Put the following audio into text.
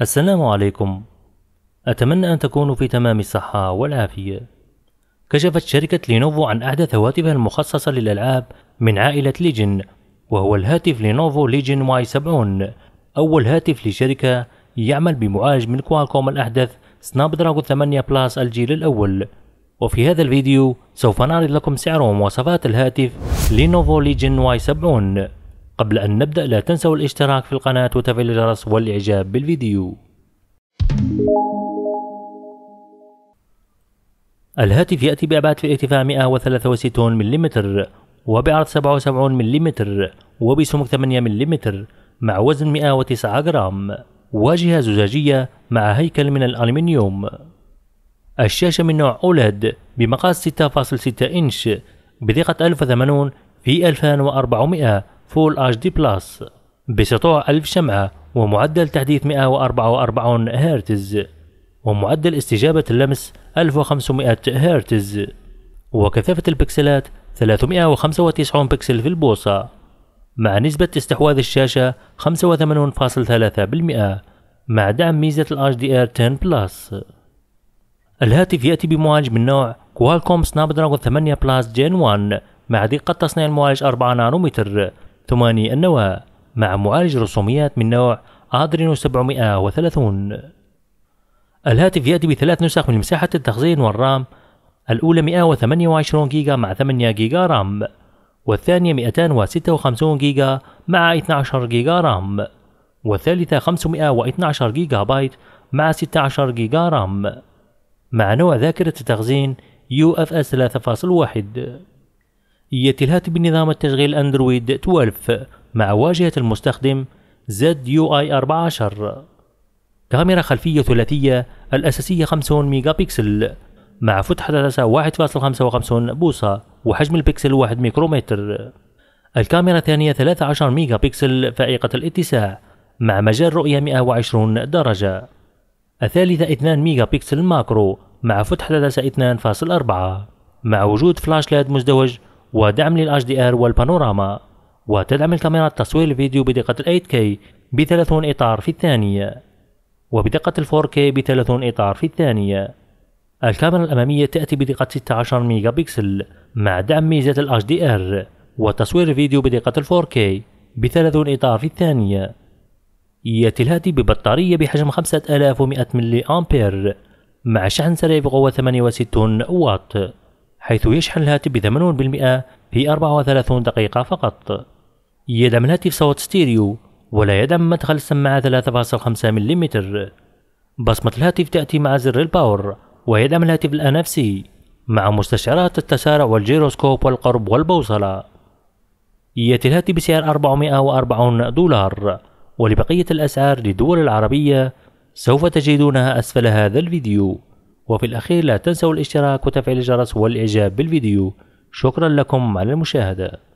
السلام عليكم أتمنى أن تكونوا في تمام الصحة والعافية كشفت شركة لينوفو عن أحدث هواتفها المخصصة للألعاب من عائلة ليجن وهو الهاتف لينوفو ليجن واي 70 أول هاتف لشركة يعمل بمعالج من كوالكوم الأحدث سناب دراجون 8 بلاس الجيل الأول وفي هذا الفيديو سوف نعرض لكم سعر ومواصفات الهاتف لينوفو ليجن واي 70 قبل أن نبدأ لا تنسوا الاشتراك في القناة وتفعيل الجرس والإعجاب بالفيديو الهاتف يأتي بأبعاد في الارتفاع 163 ملم وبعرض 77 ملم وبسمك 8 ملم مع وزن 109 جرام واجهة زجاجية مع هيكل من الألمنيوم الشاشة من نوع أولد بمقاس 6.6 إنش بدقة 1080 في 2400 فول اتش دي بلس بسطوع 1000 شمعة ومعدل تحديث 144 هرتز ومعدل استجابة اللمس 1500 هرتز وكثافة البكسلات 395 بكسل في البوصة مع نسبة استحواذ الشاشة 85.3% مع دعم ميزة الـ HDR10 بلس الهاتف يأتي بمعالج من نوع كوالكوم سناب 8 بلس جين 1 مع دقة تصنيع المعالج 4 نانومتر ثماني النواة مع معالج رسوميات من نوع أدرينو 730 الهاتف يأتي بثلاث نسخ من مساحة التخزين والرام الأولى 128 جيجا مع 8 جيجا رام والثانية 256 جيجا مع 12 جيجا رام والثالثة 512 جيجا بايت مع 16 جيجا رام مع نوع ذاكرة التخزين UFS 3.1 يتلهت بنظام التشغيل اندرويد 12 مع واجهة المستخدم زد يو اي 14 كاميرا خلفية ثلاثية الأساسية 50 ميجا بكسل مع فتحة عدسة 1.55 بوصة وحجم البكسل 1 ميكرومتر الكاميرا الثانية 13 ميجا بكسل فائقة الاتساع مع مجال رؤية 120 درجة الثالثة 2 ميجا بكسل ماكرو مع فتحة عدسة 2.4 مع وجود فلاش لاد مزدوج ودعم للـ دي ار والبانوراما وتدعم الكاميرا تصوير الفيديو بدقة 8K ب 30 إطار في الثانية وبدقة 4K ب 30 إطار في الثانية الكاميرا الأمامية تأتي بدقة 16 ميجا بكسل مع دعم ميزة ال HDR وتصوير الفيديو بدقة 4K ب 30 إطار في الثانية يأتي الهاتف ببطارية بحجم 5100 ملي أمبير مع شحن سريع بقوة 68 واط حيث يشحن الهاتف ب 80% في 34 دقيقة فقط يدعم الهاتف صوت ستيريو ولا يدعم مدخل السماعة 3.5 ملم بصمة الهاتف تأتي مع زر الباور ويدعم الهاتف الأنفسي مع مستشعرات التسارع والجيروسكوب والقرب والبوصلة يأتي الهاتف بسعر 440 دولار ولبقية الأسعار للدول العربية سوف تجدونها أسفل هذا الفيديو وفي الأخير لا تنسوا الاشتراك وتفعيل الجرس والإعجاب بالفيديو شكرا لكم على المشاهدة